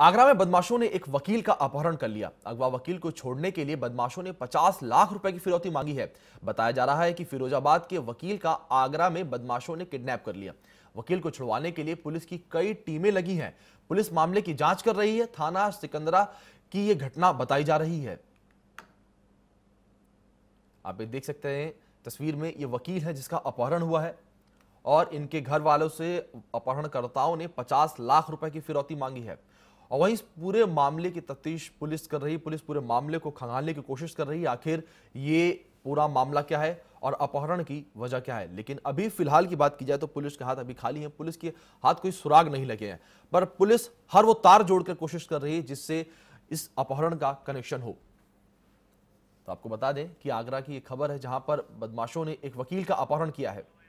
आगरा में बदमाशों ने एक वकील का अपहरण कर लिया अगवा वकील को छोड़ने के लिए बदमाशों ने 50 लाख रुपए की फिरौती मांगी है बताया जा रहा है कि फिरोजाबाद के वकील का आगरा में बदमाशों ने किडनैप कर लिया वकील को छुड़वाने के लिए पुलिस की कई टीमें लगी हैं पुलिस मामले की जांच कर रही है थाना सिकंदरा की यह घटना बताई जा रही है आप ये देख सकते हैं तस्वीर में ये वकील है जिसका अपहरण हुआ है और इनके घर वालों से अपहरणकर्ताओं ने पचास लाख रुपए की फिरौती मांगी है और वहीं पूरे मामले की तफ्तीश पुलिस कर रही पुलिस पूरे मामले को खंगालने की कोशिश कर रही आखिर ये पूरा मामला क्या है और अपहरण की वजह क्या है लेकिन अभी फिलहाल की बात की जाए तो पुलिस के हाथ अभी खाली है पुलिस के हाथ कोई सुराग नहीं लगे हैं पर पुलिस हर वो तार जोड़कर कोशिश कर रही है जिससे इस अपहरण का कनेक्शन हो तो आपको बता दें कि आगरा की एक खबर है जहां पर बदमाशों ने एक वकील का अपहरण किया है